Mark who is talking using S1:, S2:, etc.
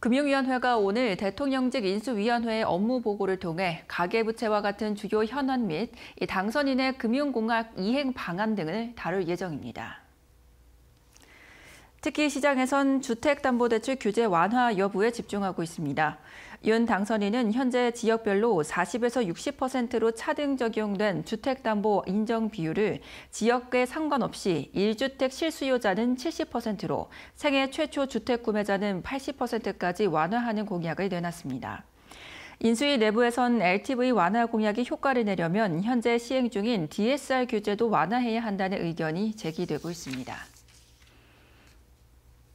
S1: 금융위원회가 오늘 대통령직 인수위원회의 업무 보고를 통해 가계부채와 같은 주요 현안 및 당선인의 금융공학 이행 방안 등을 다룰 예정입니다. 특히 시장에선 주택담보대출 규제 완화 여부에 집중하고 있습니다. 윤 당선인은 현재 지역별로 40에서 60%로 차등 적용된 주택담보 인정 비율을 지역에 상관없이 1주택 실수요자는 70%로 생애 최초 주택 구매자는 80%까지 완화하는 공약을 내놨습니다. 인수위 내부에선 LTV 완화 공약이 효과를 내려면 현재 시행 중인 DSR 규제도 완화해야 한다는 의견이 제기되고 있습니다.